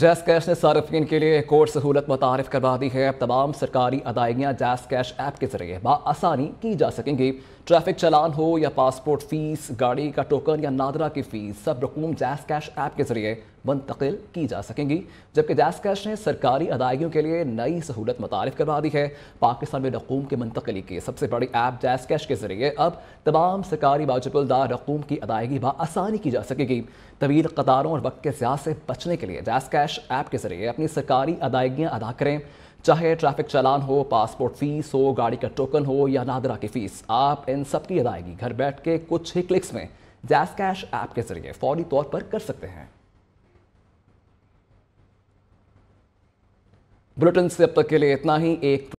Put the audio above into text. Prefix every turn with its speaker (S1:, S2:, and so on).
S1: जैस कैश ने सार्फिन के लिए एक और सहूलत मुतारफ करवा दी है अब तमाम सरकारी अदायगियाँ जैस कैश ऐप के जरिए बसानी की जा सकेंगी ट्रैफिक चलान हो या पासपोर्ट फीस गाड़ी का टोकन या नादरा की फ़ीस सब रकूम जैस कैश ऐप के जरिए मुंतकिल की जा सकेंगी जबकि जैस कैश ने सरकारी अदायगियों के लिए नई सहूलत मुतारफ करवा दी है पाकिस्तान में रकूम की मुंतकली की सबसे बड़ी ऐप जैस कैश के जरिए अब तमाम सरकारी वाजबुलदार रकूम की अदायगी बसानी की जा सकेगी तवील कतारों और वक्त के ज्यादा से बचने के लिए जैस कैश कैश ऐप के जरिए अपनी सरकारी अदायगियाँ अदा करें चाहे ट्रैफिक चालान हो पासपोर्ट फीस हो गाड़ी का टोकन हो या नादरा की फीस आप इन सब की अदायगी घर बैठ के कुछ ही क्लिक्स में जैस कैश ऐप के जरिए फौरी तौर पर कर सकते हैं बुलेटिन से अब तक के लिए इतना ही एक